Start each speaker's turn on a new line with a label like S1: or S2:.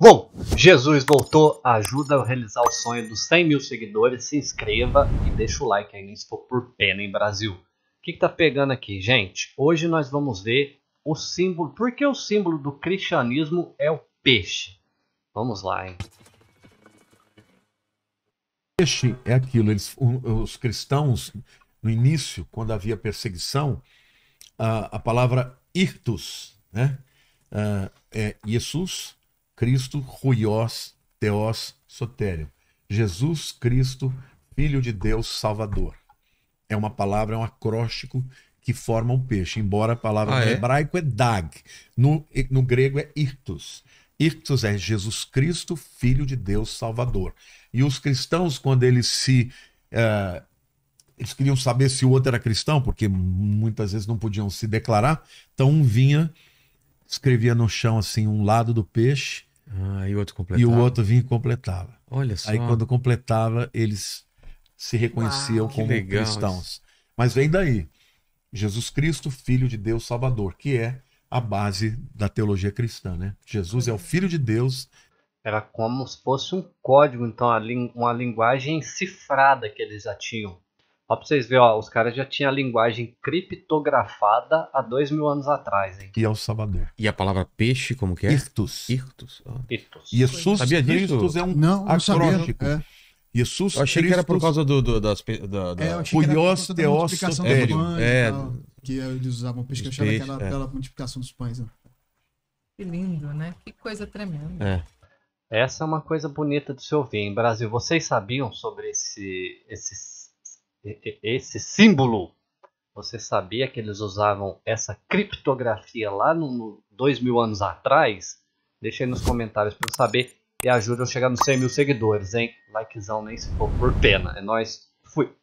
S1: Bom, Jesus voltou, ajuda a realizar o sonho dos 100 mil seguidores, se inscreva e deixa o like aí se for por pena em Brasil. O que, que tá pegando aqui, gente? Hoje nós vamos ver o símbolo, porque o símbolo do cristianismo é o peixe. Vamos lá, hein?
S2: Peixe é aquilo, eles, os cristãos, no início, quando havia perseguição, a, a palavra irtus, né? Uh, é, Jesus Cristo, Ruiós, Teós, Sotério. Jesus Cristo, Filho de Deus Salvador. É uma palavra, é um acróstico que forma um peixe, embora a palavra ah, é? no hebraico é dag, no, no grego é irtus. Irtus é Jesus Cristo, Filho de Deus Salvador. E os cristãos, quando eles se. Uh, eles queriam saber se o outro era cristão, porque muitas vezes não podiam se declarar, então um vinha escrevia no chão assim um lado do peixe ah, e, outro e, o outro vinha e completava. Olha só. Aí quando completava, eles se reconheciam Uau, como cristãos. Mas vem daí. Jesus Cristo, Filho de Deus Salvador, que é a base da teologia cristã, né? Jesus é o
S1: Filho de Deus. Era como se fosse um código, então, uma linguagem cifrada que eles já tinham. Ó pra vocês verem, ó, os caras já tinham a linguagem criptografada há dois mil anos atrás, hein?
S2: E é o Salvador. E a palavra peixe, como que é? Irtus. Irtus.
S1: Oh. Jesus sabia disso? Irtus é um não, acróstico. Não é.
S2: Jesus eu achei que era por causa do, do das da, da... É, Puios, teos, superior. É,
S1: que eles usavam peixe, que eu achava peixe, é. multiplicação dos pães. Né?
S2: Que lindo, né? Que coisa tremenda. É.
S1: Essa é uma coisa bonita de se ouvir. Em Brasil, vocês sabiam sobre esse, esses esse símbolo. Você sabia que eles usavam essa criptografia lá no, dois mil anos atrás? Deixa aí nos comentários para saber e ajuda eu chegar nos 100 mil seguidores, hein? Likezão nem se for por pena. É nóis. Fui.